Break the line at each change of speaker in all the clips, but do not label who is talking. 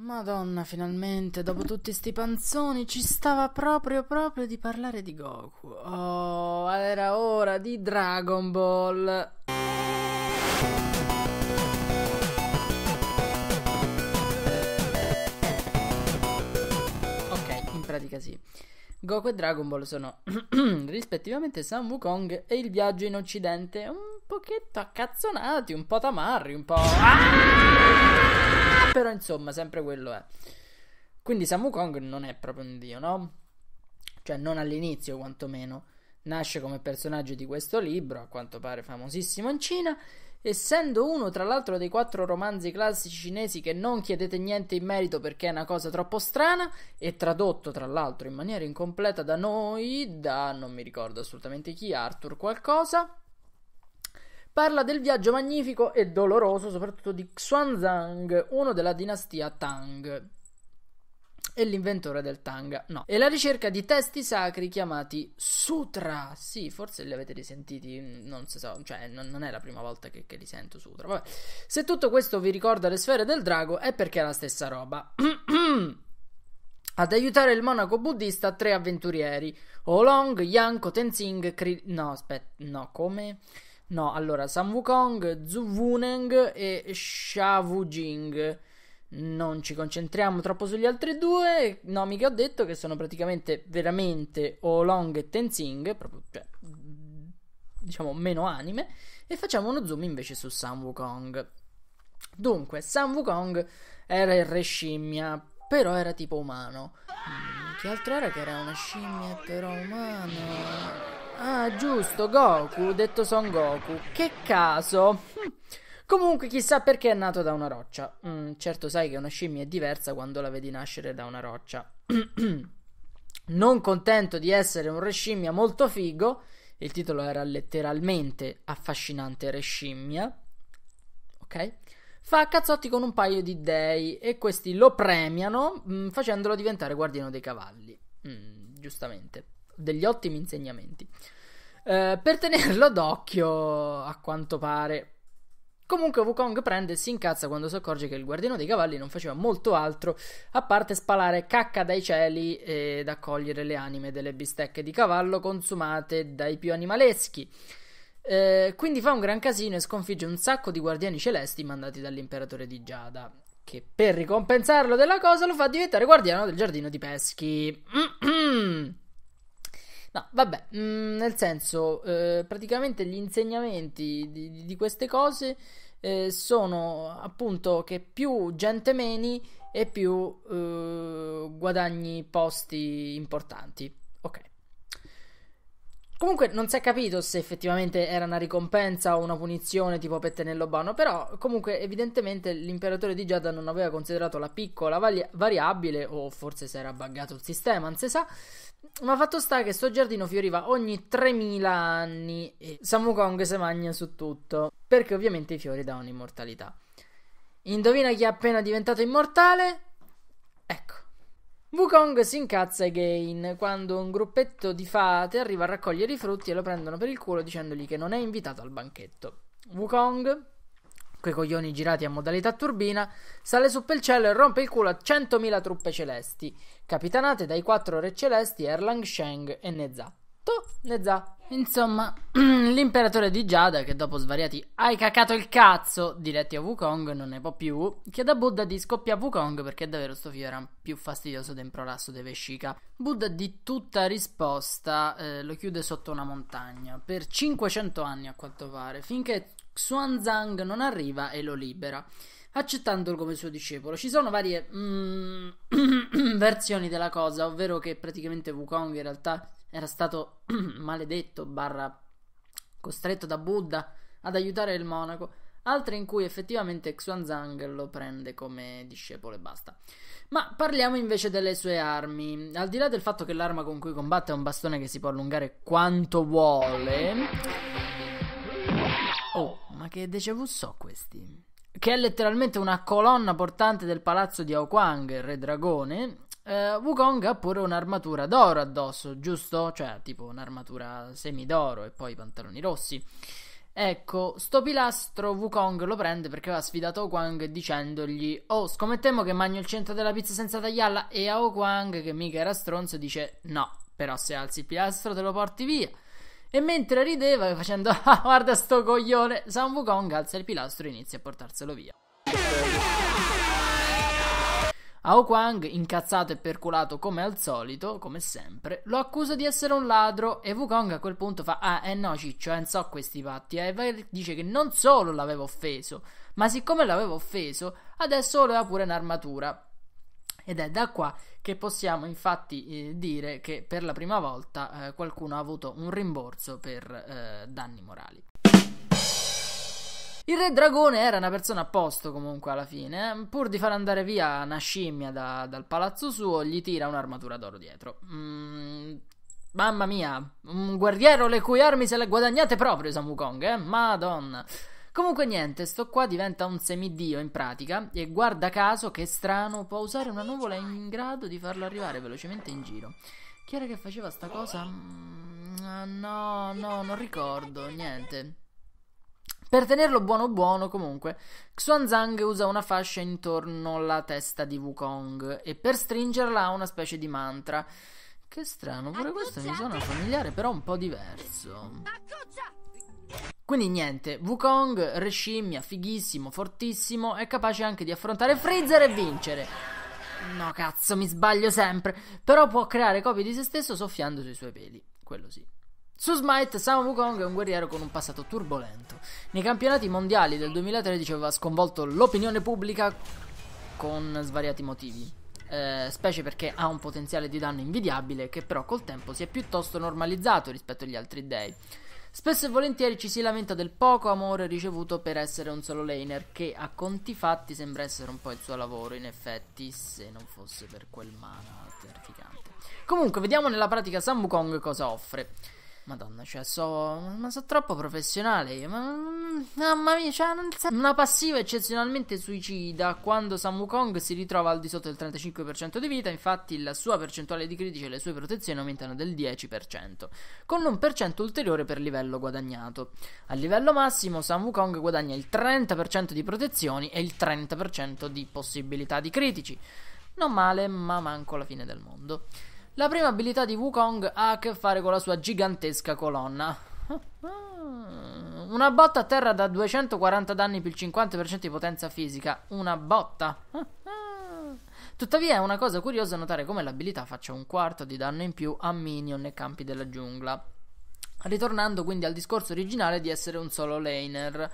Madonna, finalmente, dopo tutti sti panzoni, ci stava proprio proprio di parlare di Goku. Oh, era ora di Dragon Ball. Ok, in pratica sì. Goku e Dragon Ball sono rispettivamente Sam Wukong e il viaggio in occidente un pochetto accazzonati, un po' tamarri, un po'... Ah! Però insomma, sempre quello è. Quindi Samu Kong non è proprio un dio, no? Cioè, non all'inizio quantomeno. Nasce come personaggio di questo libro, a quanto pare famosissimo in Cina, essendo uno tra l'altro dei quattro romanzi classici cinesi che non chiedete niente in merito perché è una cosa troppo strana, e tradotto tra l'altro in maniera incompleta da noi, da non mi ricordo assolutamente chi, Arthur qualcosa, parla del viaggio magnifico e doloroso soprattutto di Xuanzang, uno della dinastia Tang e l'inventore del Tang, no. E la ricerca di testi sacri chiamati Sutra. Sì, forse li avete risentiti, non si sa, so, cioè non, non, è la prima volta che, che li sento Sutra. Vabbè. Se tutto questo vi ricorda le sfere del drago è perché è la stessa roba. Ad aiutare il monaco buddista tre avventurieri, Olong, Yanko, Tenzing, Kri... No, aspetta, no, come? No, allora, Sam Wukong, Zhu Wuneng e Xia Wujing. Non ci concentriamo troppo sugli altri due nomi che ho detto, che sono praticamente veramente Oolong e Tenzing, proprio, cioè, diciamo meno anime, e facciamo uno zoom invece su Sam Wukong. Dunque, Sam Wukong era il re scimmia, però era tipo umano. Mm, che altro era che era una scimmia però umana? Ah, giusto, Goku, detto Son Goku. Che caso. Hm. Comunque, chissà perché è nato da una roccia. Mm, certo sai che una scimmia è diversa quando la vedi nascere da una roccia. non contento di essere un rescimmia molto figo, il titolo era letteralmente affascinante rescimmia, Ok? fa cazzotti con un paio di dei e questi lo premiano mh, mm, facendolo diventare guardiano dei cavalli. Mm, giustamente, degli ottimi insegnamenti. Eh, per tenerlo d'occhio a quanto pare. Comunque Wukong prende e si incazza quando si accorge che il guardiano dei cavalli non faceva molto altro a parte spalare cacca dai cieli ed accogliere le anime delle bistecche di cavallo consumate dai più animaleschi. Eh, quindi fa un gran casino e sconfigge un sacco di guardiani celesti mandati dall'imperatore di Giada, che per ricompensarlo della cosa lo fa diventare guardiano del giardino di peschi. No, vabbè, mh, mm, nel senso, eh, praticamente gli insegnamenti di, di queste cose eh, sono appunto che più gente meni e più eh, guadagni posti importanti. Comunque non si è capito se effettivamente era una ricompensa o una punizione tipo Pettenello Bano, però comunque evidentemente l'imperatore di Giada non aveva considerato la piccola vari- variabile o forse si era buggato il sistema, non si sa, ma fatto sta che sto giardino fioriva ogni 3000 anni e Samu Kong si magna su tutto, perché ovviamente i fiori danno immortalità. Indovina chi è appena diventato immortale? Ecco, Wukong si incazza again quando un gruppetto di fate arriva a raccogliere i frutti e lo prendono per il culo dicendogli che non è invitato al banchetto. Wukong, coi coglioni girati a modalità turbina, sale su pel cielo e rompe il culo a 100.000 truppe celesti, capitanate dai quattro re celesti Erlang Sheng e Nezza. To, Nezza, Insomma, l'imperatore di Giada, che dopo svariati hai cacato il cazzo diretti a Wukong, non ne può più, chiede a Buddha di scoppiare a Wukong perché davvero sto figlio era più fastidioso di un prolasso di vescica. Buddha di tutta risposta eh, lo chiude sotto una montagna, per 500 anni a quanto pare, finché Xuanzang non arriva e lo libera accettandolo come suo discepolo. Ci sono varie mm, versioni della cosa, ovvero che praticamente Wukong in realtà era stato maledetto, barra costretto da Buddha ad aiutare il monaco, altre in cui effettivamente Xuanzang lo prende come discepolo e basta. Ma parliamo invece delle sue armi. Al di là del fatto che l'arma con cui combatte è un bastone che si può allungare quanto vuole... Oh, ma che déjà vu so questi? Che è letteralmente una colonna portante del palazzo di Aokwang, il re dragone, Uh, Wukong ha pure un'armatura d'oro addosso, giusto? Cioè, tipo un'armatura semidoro e poi pantaloni rossi. Ecco, sto pilastro Wukong lo prende perché aveva sfidato Ho dicendogli Oh, scommettiamo che mangio il centro della pizza senza tagliarla E a Ho che mica era stronzo, dice No, però se alzi il pilastro te lo porti via E mentre rideva facendo Ah, guarda sto coglione San Wukong alza il pilastro e inizia a portarselo via Ao Kwang, incazzato e perculato come al solito, come sempre, lo accusa di essere un ladro e Wukong a quel punto fa Ah, eh no ciccio, eh, non so questi fatti, eh, e dice che non solo l'avevo offeso, ma siccome l'avevo offeso, adesso voleva pure un'armatura. Ed è da qua che possiamo infatti eh, dire che per la prima volta eh, qualcuno ha avuto un rimborso per eh, danni morali. Il re dragone era una persona a posto comunque alla fine, eh. pur di far andare via una scimmia da, dal palazzo suo, gli tira un'armatura d'oro dietro. Mm, mamma mia, un guerriero le cui armi se le guadagnate proprio Samu Kong, eh? Madonna. Comunque niente, sto qua diventa un semidio in pratica e guarda caso che strano può usare una nuvola in grado di farlo arrivare velocemente in giro. Chi era che faceva sta cosa? Mm, no, no, non ricordo, niente. Per tenerlo buono buono, comunque, Xuanzang usa una fascia intorno alla testa di Wukong e per stringerla ha una specie di mantra. Che strano, pure questo mi suona familiare, però un po' diverso. Quindi niente, Wukong, rescimmia, fighissimo, fortissimo, è capace anche di affrontare Freezer e vincere. No cazzo, mi sbaglio sempre, però può creare copie di se stesso soffiando sui suoi peli, quello sì. Su Smite, Sam Wukong è un guerriero con un passato turbolento. Nei campionati mondiali del 2013 aveva sconvolto l'opinione pubblica con svariati motivi. Eh, specie perché ha un potenziale di danno invidiabile che però col tempo si è piuttosto normalizzato rispetto agli altri dei. Spesso e volentieri ci si lamenta del poco amore ricevuto per essere un solo laner, che a conti fatti sembra essere un po' il suo lavoro, in effetti, se non fosse per quel mana terrificante. Comunque, vediamo nella pratica Sam Wukong cosa offre. Madonna, cioè, so. Ma so troppo professionale Ma, mm, mamma mia, cioè, una passiva eccezionalmente suicida quando Samu Kong si ritrova al di sotto del 35% di vita. Infatti, la sua percentuale di critici e le sue protezioni aumentano del 10%, con un per cento ulteriore per livello guadagnato. A livello massimo, Samu Kong guadagna il 30% di protezioni e il 30% di possibilità di critici. Non male, ma manco la fine del mondo. La prima abilità di Wukong ha a che fare con la sua gigantesca colonna. Una botta a terra da 240 danni più il 50% di potenza fisica. Una botta. Tuttavia è una cosa curiosa notare come l'abilità faccia un quarto di danno in più a minion e campi della giungla. Ritornando quindi al discorso originale di essere un solo laner.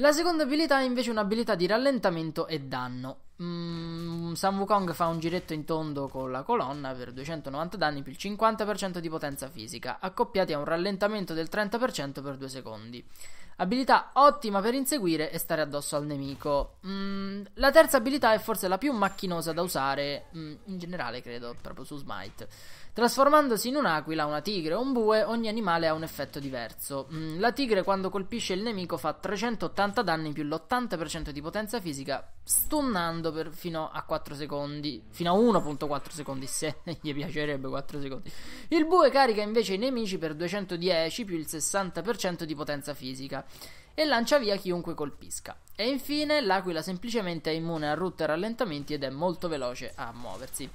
La seconda abilità è invece un'abilità di rallentamento e danno. Mm, San Wukong fa un giretto in tondo con la colonna per 290 danni più il 50% di potenza fisica, accoppiati a un rallentamento del 30% per 2 secondi. Abilità ottima per inseguire e stare addosso al nemico. Mm, la terza abilità è forse la più macchinosa da usare, mm, in generale credo, proprio su Smite. Trasformandosi in un'aquila, una tigre o un bue, ogni animale ha un effetto diverso. Mm, la tigre quando colpisce il nemico fa 380 danni più l'80% di potenza fisica, stunnando per fino a 4 secondi, fino a 1.4 secondi se gli piacerebbe 4 secondi. Il bue carica invece i nemici per 210 più il 60% di potenza fisica e lancia via chiunque colpisca. E infine l'aquila semplicemente è immune a rotte e rallentamenti ed è molto veloce a muoversi.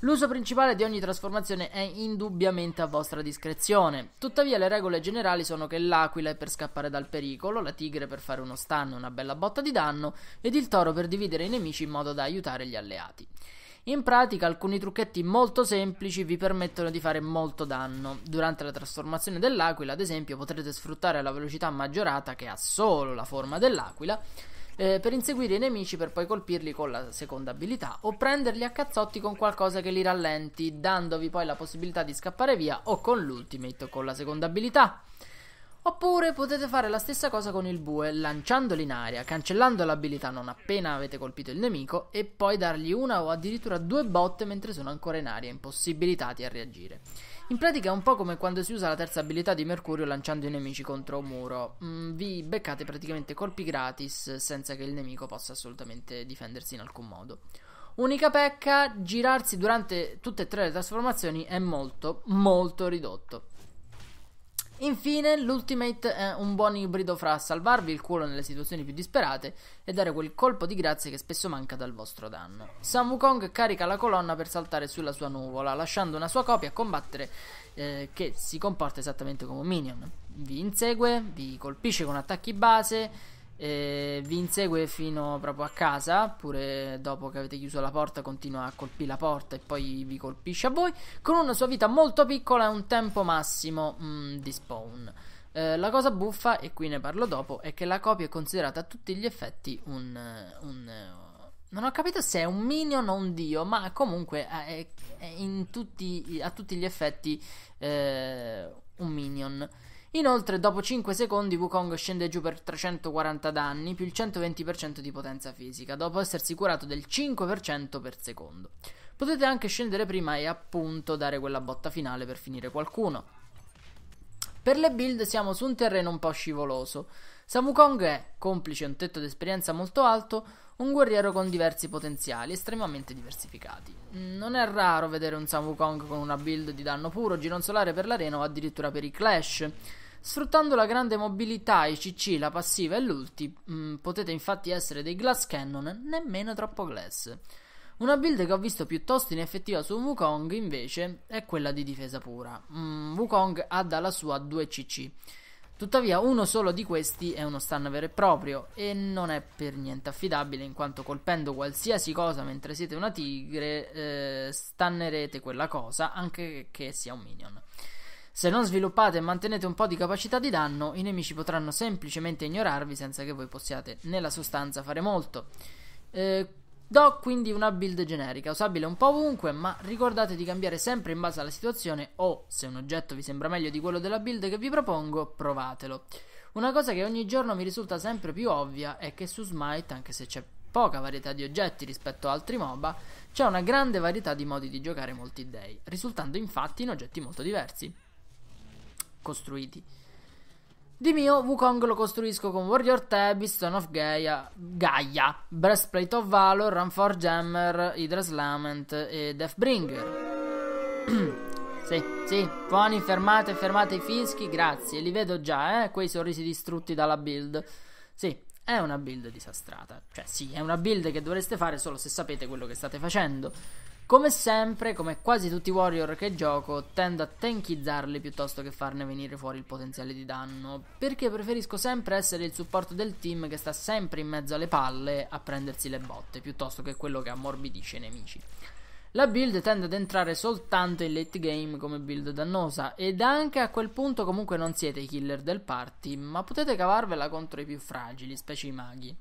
L'uso principale di ogni trasformazione è indubbiamente a vostra discrezione, tuttavia le regole generali sono che l'aquila è per scappare dal pericolo, la tigre per fare uno stanno, una bella botta di danno ed il toro per dividere i nemici in modo da aiutare gli alleati. In pratica alcuni trucchetti molto semplici vi permettono di fare molto danno. Durante la trasformazione dell'aquila, ad esempio, potrete sfruttare la velocità maggiorata che ha solo la forma dell'aquila eh, per inseguire i nemici per poi colpirli con la seconda abilità o prenderli a cazzotti con qualcosa che li rallenti, dandovi poi la possibilità di scappare via o con l'ultimate o con la seconda abilità. Oppure potete fare la stessa cosa con il bue, lanciandolo in aria, cancellando l'abilità non appena avete colpito il nemico e poi dargli una o addirittura due botte mentre sono ancora in aria, impossibilitati a reagire. In pratica è un po' come quando si usa la terza abilità di Mercurio lanciando i nemici contro un muro. Mm, vi beccate praticamente colpi gratis senza che il nemico possa assolutamente difendersi in alcun modo. Unica pecca, girarsi durante tutte e tre le trasformazioni è molto, molto ridotto. Infine, l'Ultimate è un buon ibrido fra salvarvi il culo nelle situazioni più disperate e dare quel colpo di grazia che spesso manca dal vostro danno. Samu Kong carica la colonna per saltare sulla sua nuvola, lasciando una sua copia a combattere eh, che si comporta esattamente come un minion. Vi insegue, vi colpisce con attacchi base, eh, vi insegue fino proprio a casa, pure dopo che avete chiuso la porta continua a colpire la porta e poi vi colpisce a voi, con una sua vita molto piccola e un tempo massimo mh, mm, di spawn. Eh, la cosa buffa, e qui ne parlo dopo, è che la copia è considerata a tutti gli effetti un... Eh, un eh, non ho capito se è un minion o un dio, ma comunque eh, è, è tutti, a tutti gli effetti eh, un minion. Inoltre, dopo 5 secondi, Wukong scende giù per 340 danni più il 120% di potenza fisica, dopo essersi curato del 5% per secondo. Potete anche scendere prima e appunto dare quella botta finale per finire qualcuno. Per le build siamo su un terreno un po' scivoloso. Samu Kong è, complice un tetto di esperienza molto alto, un guerriero con diversi potenziali, estremamente diversificati. Non è raro vedere un Samu Kong con una build di danno puro, gironzolare per l'arena o addirittura per i clash. Sfruttando la grande mobilità, i CC, la passiva e l'ulti, mh, mm, potete infatti essere dei glass cannon, nemmeno troppo glass. Una build che ho visto piuttosto ineffettiva su Wukong invece è quella di difesa pura. Mm, Wukong ha dalla sua 2 CC Tuttavia uno solo di questi è uno stun vero e proprio e non è per niente affidabile in quanto colpendo qualsiasi cosa mentre siete una tigre eh, stannerete quella cosa anche che sia un minion. Se non sviluppate e mantenete un po' di capacità di danno, i nemici potranno semplicemente ignorarvi senza che voi possiate nella sostanza fare molto. Eh, Do quindi una build generica, usabile un po' ovunque, ma ricordate di cambiare sempre in base alla situazione o se un oggetto vi sembra meglio di quello della build che vi propongo, provatelo. Una cosa che ogni giorno mi risulta sempre più ovvia è che su Smite, anche se c'è poca varietà di oggetti rispetto a altri MOBA, c'è una grande varietà di modi di giocare molti dei, risultando infatti in oggetti molto diversi costruiti. Di mio, Wukong lo costruisco con Warrior Tab, Stone of Gaia, Gaia, Breastplate of Valor, Runforge Jammer, Hydra's Lament e Deathbringer. Sì, sì, Pony, fermate, fermate i fischi, grazie. Li vedo già, eh, quei sorrisi distrutti dalla build. Sì, è una build disastrata. Cioè, sì, è una build che dovreste fare solo se sapete quello che state facendo. Come sempre, come quasi tutti i warrior che gioco, tendo a tankizzarli piuttosto che farne venire fuori il potenziale di danno, perché preferisco sempre essere il supporto del team che sta sempre in mezzo alle palle a prendersi le botte, piuttosto che quello che ammorbidisce i nemici. La build tende ad entrare soltanto in late game come build dannosa ed anche a quel punto comunque non siete i killer del party, ma potete cavarvela contro i più fragili, specie i maghi.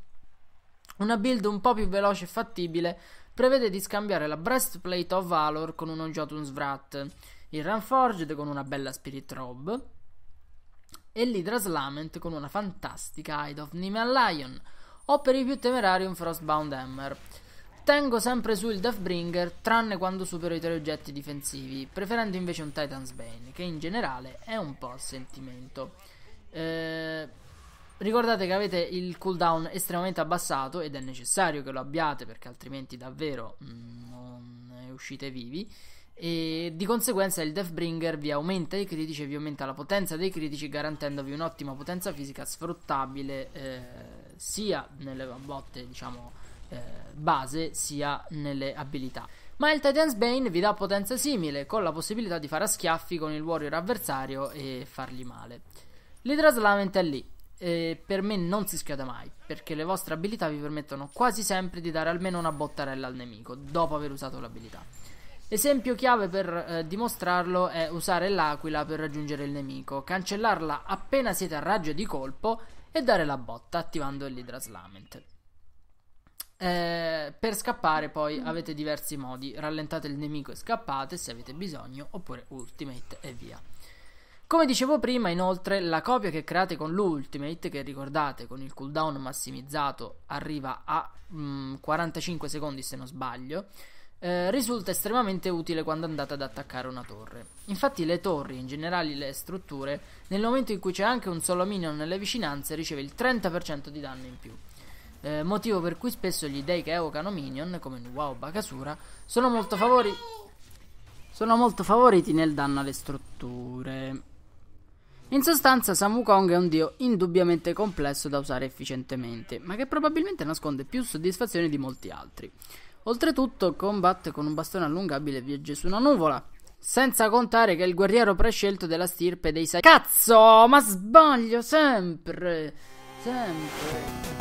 Una build un po' più veloce e fattibile prevede di scambiare la Breastplate of Valor con uno Jotun's Wrath, il Runforged con una bella Spirit Robe e l'Hydra's Lament con una fantastica Hide of Nemean Lion o per i più temerari un Frostbound Hammer. Tengo sempre su il Deathbringer, tranne quando supero i tre oggetti difensivi, preferendo invece un Titan's Bane, che in generale è un po' a sentimento. Eh, Ricordate che avete il cooldown estremamente abbassato ed è necessario che lo abbiate perché altrimenti davvero mm, non uscite vivi e di conseguenza il Deathbringer vi aumenta i critici e vi aumenta la potenza dei critici garantendovi un'ottima potenza fisica sfruttabile eh, sia nelle botte diciamo eh, base sia nelle abilità ma il Titan's Bane vi dà potenza simile con la possibilità di fare a schiaffi con il warrior avversario e fargli male l'Hydra's Lament è lì eh, per me non si schioda mai, perché le vostre abilità vi permettono quasi sempre di dare almeno una bottarella al nemico dopo aver usato l'abilità. Esempio chiave per eh, dimostrarlo è usare l'aquila per raggiungere il nemico, cancellarla appena siete a raggio di colpo e dare la botta attivando l'Hydra's Lament. Eh, per scappare poi avete diversi modi, rallentate il nemico e scappate se avete bisogno oppure ultimate e via. Come dicevo prima, inoltre, la copia che create con l'Ultimate, che ricordate con il cooldown massimizzato arriva a mh, mm, 45 secondi se non sbaglio, eh, risulta estremamente utile quando andate ad attaccare una torre. Infatti le torri, in generale le strutture, nel momento in cui c'è anche un solo minion nelle vicinanze riceve il 30% di danno in più. Eh, motivo per cui spesso gli dei che evocano minion, come Nuwa o Bakasura, sono molto, favori... sono molto favoriti nel danno alle strutture. In sostanza Samu Kong è un dio indubbiamente complesso da usare efficientemente, ma che probabilmente nasconde più soddisfazioni di molti altri. Oltretutto combatte con un bastone allungabile e viaggia su una nuvola. Senza contare che è il guerriero prescelto della stirpe dei Sai... Cazzo, ma sbaglio sempre! Sempre...